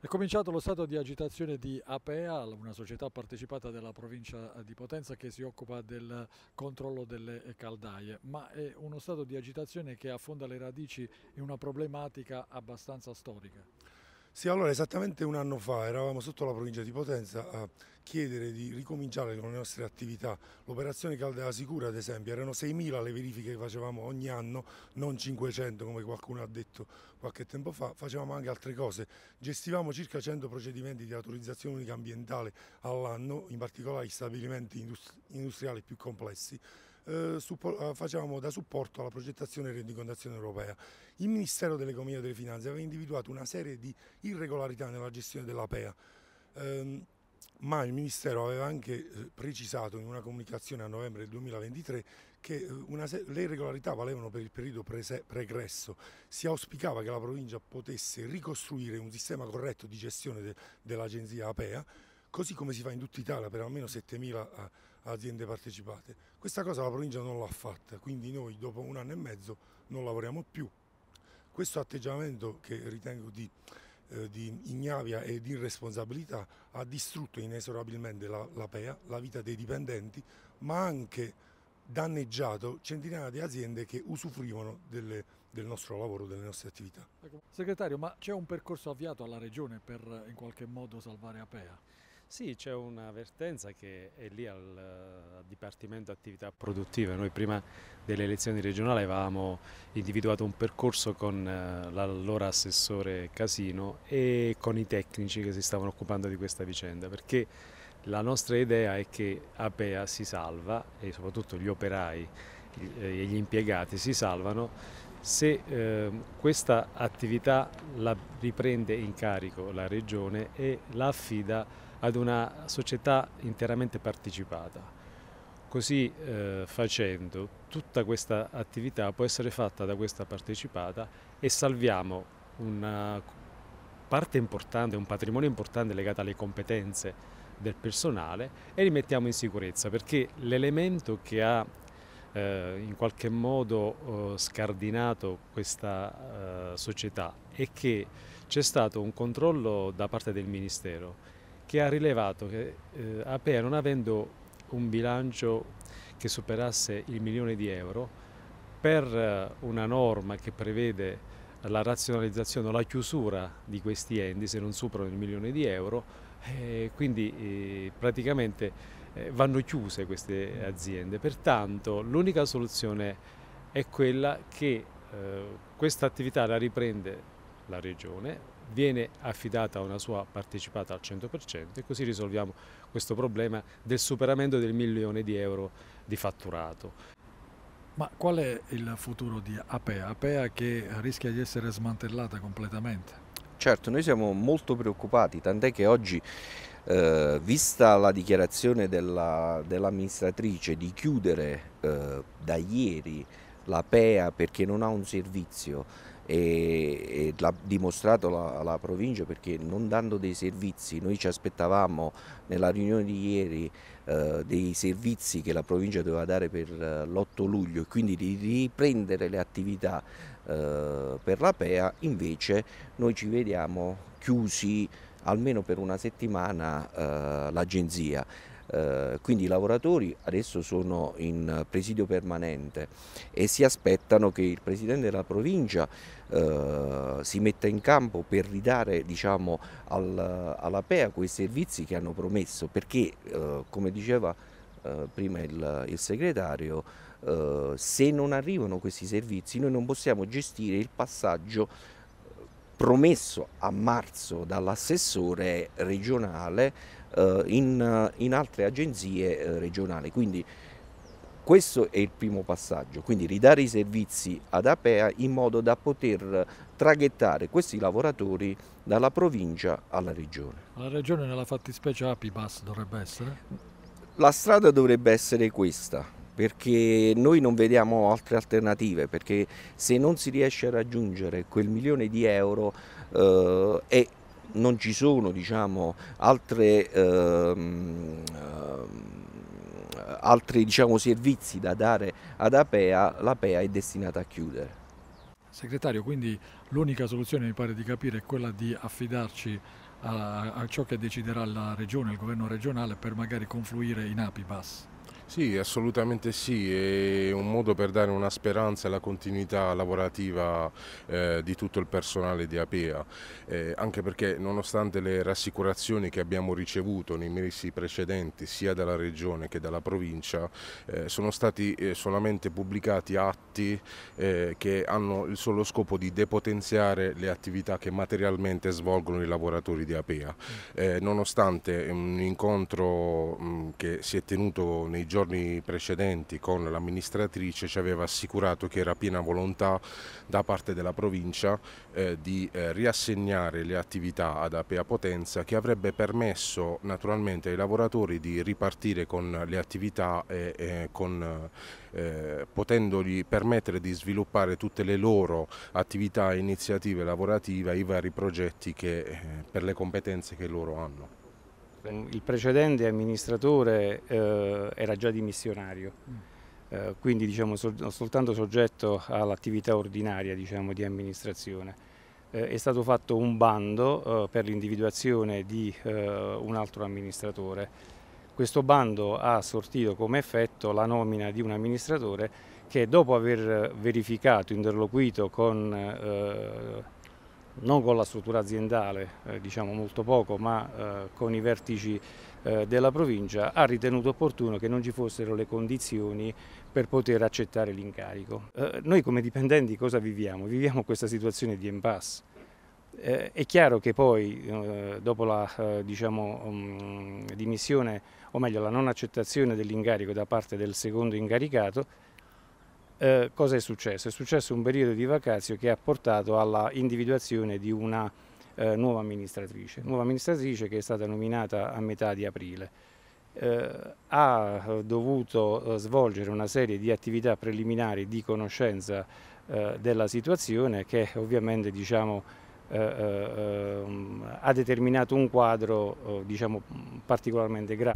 È cominciato lo stato di agitazione di APEA, una società partecipata della provincia di Potenza che si occupa del controllo delle caldaie, ma è uno stato di agitazione che affonda le radici in una problematica abbastanza storica. Sì, allora esattamente un anno fa eravamo sotto la provincia di Potenza a chiedere di ricominciare con le nostre attività. L'operazione Caldea Sicura, ad esempio, erano 6.000 le verifiche che facevamo ogni anno, non 500 come qualcuno ha detto qualche tempo fa, facevamo anche altre cose. Gestivamo circa 100 procedimenti di autorizzazione unica ambientale all'anno, in particolare gli stabilimenti industriali più complessi eh, eh, facevamo da supporto alla progettazione e rendicontazione europea. Il Ministero dell'Economia e delle Finanze aveva individuato una serie di irregolarità nella gestione dell'APEA. Ehm, ma il Ministero aveva anche eh, precisato in una comunicazione a novembre del 2023 che eh, le irregolarità valevano per il periodo pregresso. Si auspicava che la provincia potesse ricostruire un sistema corretto di gestione de dell'agenzia APEA, così come si fa in tutta Italia per almeno 7.000 aziende partecipate. Questa cosa la provincia non l'ha fatta, quindi noi dopo un anno e mezzo non lavoriamo più. Questo atteggiamento che ritengo di, eh, di ignavia e di irresponsabilità ha distrutto inesorabilmente la, la PEA, la vita dei dipendenti, ma anche danneggiato centinaia di aziende che usufruivano delle, del nostro lavoro, delle nostre attività. Ecco, segretario, ma c'è un percorso avviato alla Regione per eh, in qualche modo salvare Apea? Sì, c'è un'avvertenza che è lì al eh, Dipartimento Attività Produttive. Noi prima delle elezioni regionali avevamo individuato un percorso con eh, l'allora assessore Casino e con i tecnici che si stavano occupando di questa vicenda, perché la nostra idea è che Apea si salva e soprattutto gli operai eh, e gli impiegati si salvano se eh, questa attività la riprende in carico la Regione e la affida ad una società interamente partecipata. Così eh, facendo tutta questa attività può essere fatta da questa partecipata e salviamo una parte importante, un patrimonio importante legato alle competenze del personale e li mettiamo in sicurezza perché l'elemento che ha eh, in qualche modo eh, scardinato questa eh, società è che c'è stato un controllo da parte del Ministero che ha rilevato che eh, Apea non avendo un bilancio che superasse il milione di euro per eh, una norma che prevede la razionalizzazione o la chiusura di questi enti se non superano il milione di euro eh, quindi eh, praticamente eh, vanno chiuse queste aziende. Pertanto l'unica soluzione è quella che eh, questa attività la riprende la Regione viene affidata una sua partecipata al 100% e così risolviamo questo problema del superamento del milione di euro di fatturato. Ma qual è il futuro di Apea? Apea che rischia di essere smantellata completamente? Certo, noi siamo molto preoccupati, tant'è che oggi, eh, vista la dichiarazione dell'amministratrice dell di chiudere eh, da ieri la PEA perché non ha un servizio, e, l'ha dimostrato la, la, provincia perché non dando dei servizi, noi ci aspettavamo nella riunione di ieri eh, dei servizi che la provincia doveva dare per eh, l'8 luglio e quindi di riprendere le attività eh, per la PEA, invece noi ci vediamo chiusi almeno per una settimana eh, l'agenzia. Eh, quindi i lavoratori adesso sono in presidio permanente e si aspettano che il Presidente della provincia eh, si metta in campo per ridare diciamo, al, alla PEA quei servizi che hanno promesso perché eh, come diceva eh, prima il, il segretario eh, se non arrivano questi servizi noi non possiamo gestire il passaggio promesso a marzo dall'assessore regionale eh, in, in, altre agenzie eh, regionali. Quindi questo è il primo passaggio, quindi ridare i servizi ad Apea in modo da poter traghettare questi lavoratori dalla provincia alla regione. La regione nella fattispecie Apibas dovrebbe essere? La strada dovrebbe essere questa, perché noi non vediamo altre alternative, perché se non si riesce a raggiungere quel milione di euro eh, è non ci sono diciamo, altre, ehm, ehm, altri diciamo, servizi da dare ad Apea, l'Apea è destinata a chiudere. Segretario, quindi l'unica soluzione mi pare di capire è quella di affidarci a, a ciò che deciderà la regione, il governo regionale per magari confluire in Apibas. Sì, assolutamente sì, è un modo per dare una speranza alla continuità lavorativa eh, di tutto il personale di Apea, eh, anche perché nonostante le rassicurazioni che abbiamo ricevuto nei mesi precedenti sia dalla Regione che dalla provincia, eh, sono stati eh, solamente pubblicati atti eh, che hanno il solo scopo di depotenziare le attività che materialmente svolgono i lavoratori di Apea. Mm. Eh, nonostante un incontro mh, mm, che si è tenuto nei nei giorni precedenti con l'amministratrice ci aveva assicurato che era piena volontà da parte della provincia eh, di eh, riassegnare le attività ad Apea Potenza che avrebbe permesso naturalmente ai lavoratori di ripartire con le attività e, e con, eh, potendogli permettere di sviluppare tutte le loro attività iniziative lavorative, i vari progetti che, eh, per le competenze che loro hanno. Il precedente amministratore eh, era già dimissionario, mm. eh, quindi diciamo, sol soltanto soggetto all'attività ordinaria diciamo, di amministrazione. Eh, è stato fatto un bando eh, per l'individuazione di eh, un altro amministratore. Questo bando ha sortito come effetto la nomina di un amministratore che dopo aver verificato, interloquito con eh, non con la struttura aziendale, eh, diciamo molto poco, ma eh, con i vertici eh, della provincia, ha ritenuto opportuno che non ci fossero le condizioni per poter accettare l'incarico. Eh, noi come dipendenti cosa viviamo? Viviamo questa situazione di impasse. Eh, è chiaro che poi, eh, dopo la diciamo, um, dimissione, o meglio la non accettazione dell'incarico da parte del secondo incaricato, eh, cosa è successo? È successo un periodo di vacazio che ha portato alla individuazione di una eh, nuova amministratrice, nuova amministratrice che è stata nominata a metà di aprile. Eh, ha dovuto eh, svolgere una serie di attività preliminari di conoscenza eh, della situazione che ovviamente diciamo, eh, ehm, ha determinato un quadro diciamo, particolarmente grave.